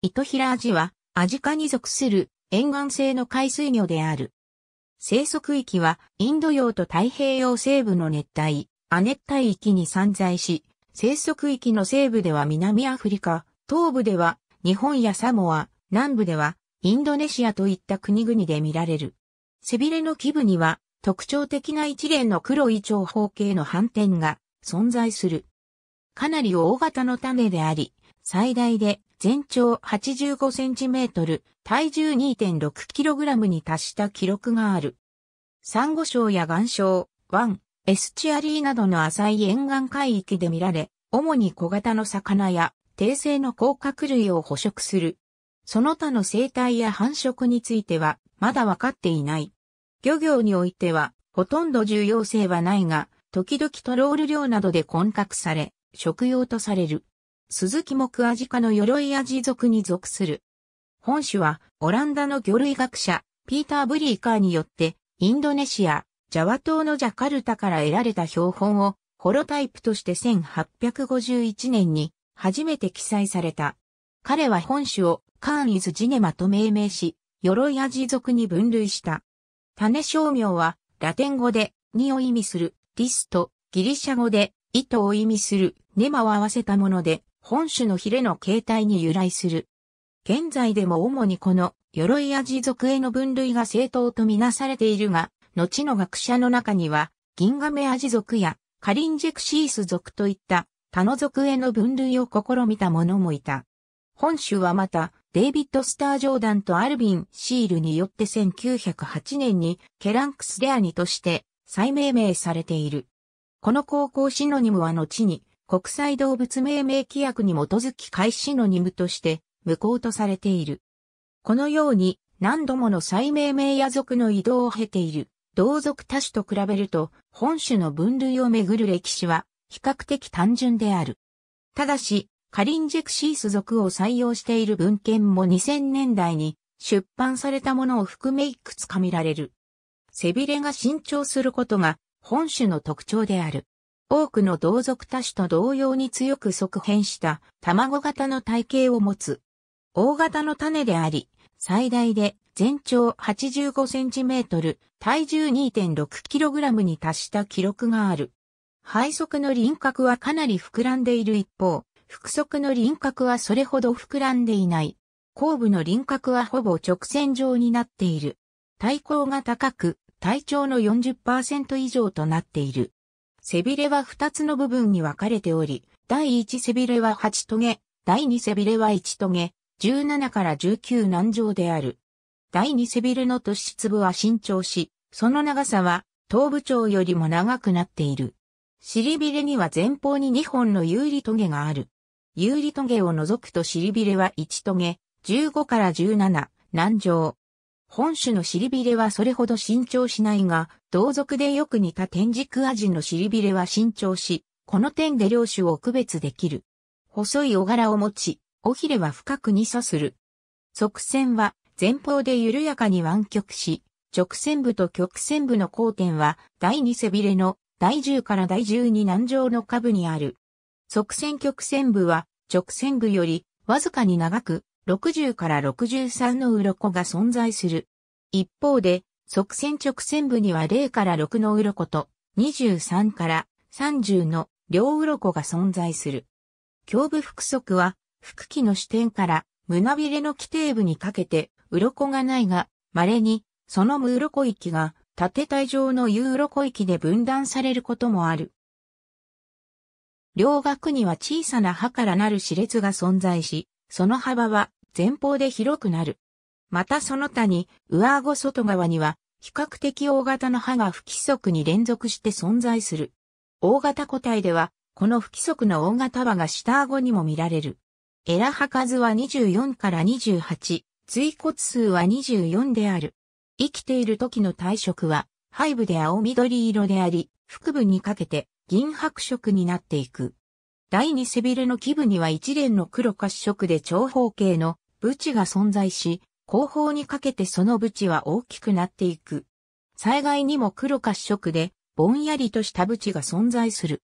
糸平アジは、アジ科に属する沿岸性の海水魚である。生息域は、インド洋と太平洋西部の熱帯、亜熱帯域に散在し、生息域の西部では南アフリカ、東部では日本やサモア、南部ではインドネシアといった国々で見られる。背びれの基部には特徴的な一連の黒い長方形の斑点が存在する。かなり大型の種であり、最大で全長85センチメートル、体重 2.6kg に達した記録がある。サンゴ礁や岩礁、湾、エスチアリーなどの浅い沿岸海域で見られ、主に小型の魚や低性の甲殻類を捕食する。その他の生態や繁殖については、まだ分かっていない。漁業においては、ほとんど重要性はないが、時々トロール漁などで混獲され、食用とされる。鈴木木アジ科の鎧アジ族に属する。本種は、オランダの魚類学者、ピーター・ブリーカーによって、インドネシア、ジャワ島のジャカルタから得られた標本を、ホロタイプとして1851年に、初めて記載された。彼は本種を、カーン・イズ・ジネマと命名し、鎧アジ族に分類した。種商名は、ラテン語で、にを意味する、リスト、ギリシャ語で、糸を意味する、ネマを合わせたもので、本種のヒレの形態に由来する。現在でも主にこの鎧アジ属への分類が正当とみなされているが、後の学者の中には、銀亀アジ属やカリンジェクシース属といった他の属への分類を試みた者もいた。本種はまた、デイビッド・スター・ジョーダンとアルビン・シールによって1908年にケランクス・デアニとして再命名されている。この高校シノニムは後に国際動物命名規約に基づき開始の任務として無効とされている。このように何度もの再命名野族の移動を経ている同族他種と比べると本種の分類をめぐる歴史は比較的単純である。ただし、カリンジェクシース族を採用している文献も2000年代に出版されたものを含めいくつか見られる。背びれが伸長することが本種の特徴である。多くの同族多種と同様に強く側変した卵型の体型を持つ。大型の種であり、最大で全長 85cm、体重 2.6kg に達した記録がある。背側の輪郭はかなり膨らんでいる一方、腹側の輪郭はそれほど膨らんでいない。後部の輪郭はほぼ直線状になっている。体高が高く、体長の40%以上となっている。背びれは2つの部分に分かれており、第1背びれは8トゲ、第2背びれは1トゲ、17から19難上である。第2背びれの突出部は伸長し、その長さは頭部長よりも長くなっている。尻びれには前方に2本の有利トゲがある。有利トゲを除くと尻びれは1トゲ、15から17、難上。本種の尻びれはそれほど伸長しないが、同族でよく似た天軸アジの尻びれは伸長し、この点で両種を区別できる。細い小柄を持ち、尾ひれは深くに差する。側線は前方で緩やかに湾曲し、直線部と曲線部の交点は第二背びれの第十から第十二南上の下部にある。側線曲線部は直線部よりわずかに長く、60から63の鱗が存在する。一方で、側線直線部には0から6の鱗と、23から30の両鱗が存在する。胸部腹側は、腹器の視点から胸びれの基底部にかけて鱗がないが、稀に、その無鱗域が縦帯状の有鱗域で分断されることもある。両額には小さな歯からなる歯列が存在し、その幅は前方で広くなる。またその他に、上顎外側には、比較的大型の歯が不規則に連続して存在する。大型個体では、この不規則の大型歯が下顎にも見られる。エラ歯数は24から28、椎骨数は24である。生きている時の体色は、背部で青緑色であり、腹部にかけて銀白色になっていく。第二背びれの基部には一連の黒褐色で長方形のブチが存在し、後方にかけてそのブチは大きくなっていく。災害にも黒褐色で、ぼんやりとしたブチが存在する。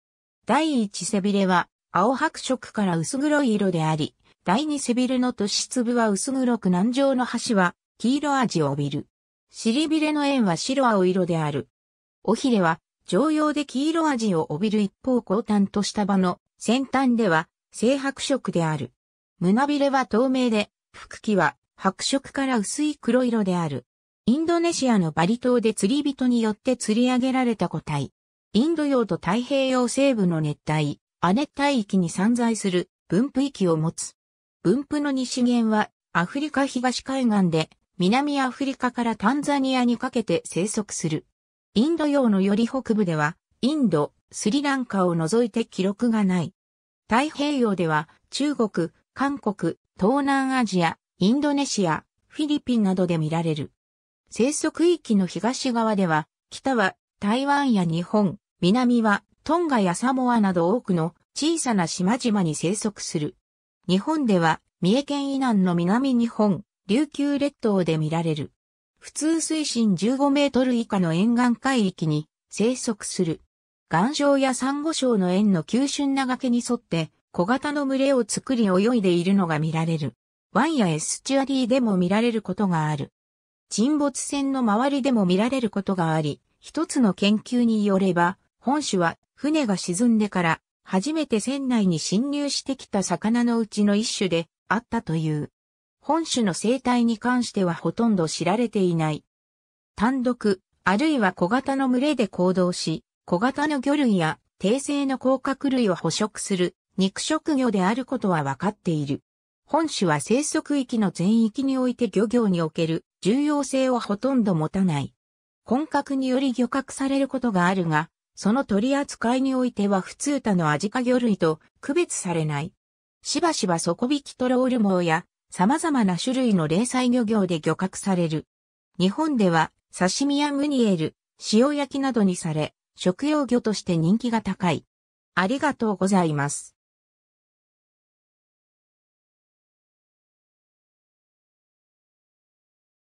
第一背びれは、青白色から薄黒い色であり、第二背びれの突出部は薄黒く南上の端は、黄色味を帯びる。尻びれの円は白青色である。尾ひれは、常用で黄色味を帯びる一方、後端とた場の先端では正白色である。胸びれは透明で、腹器は白色から薄い黒色である。インドネシアのバリ島で釣り人によって釣り上げられた個体。インド洋と太平洋西部の熱帯、亜熱帯域に散在する分布域を持つ。分布の西限はアフリカ東海岸で南アフリカからタンザニアにかけて生息する。インド洋のより北部ではインド、スリランカを除いて記録がない。太平洋では中国、韓国、東南アジア、インドネシア、フィリピンなどで見られる。生息域の東側では、北は台湾や日本、南はトンガやサモアなど多くの小さな島々に生息する。日本では三重県以南の南日本、琉球列島で見られる。普通水深15メートル以下の沿岸海域に生息する。岩礁や珊瑚礁の縁の急峻な崖に沿って小型の群れを作り泳いでいるのが見られる。湾やエスチュアリーでも見られることがある。沈没船の周りでも見られることがあり、一つの研究によれば、本種は船が沈んでから初めて船内に侵入してきた魚のうちの一種であったという。本種の生態に関してはほとんど知られていない。単独、あるいは小型の群れで行動し、小型の魚類や低性の甲殻類を捕食する肉食魚であることは分かっている。本種は生息域の全域において漁業における重要性をほとんど持たない。混獲により漁獲されることがあるが、その取り扱いにおいては普通他のアジカ魚類と区別されない。しばしば底引きトロール網や様々な種類の零細漁業で漁獲される。日本では刺身やムニエル、塩焼きなどにされ、食用魚として人気が高い。ありがとうございます。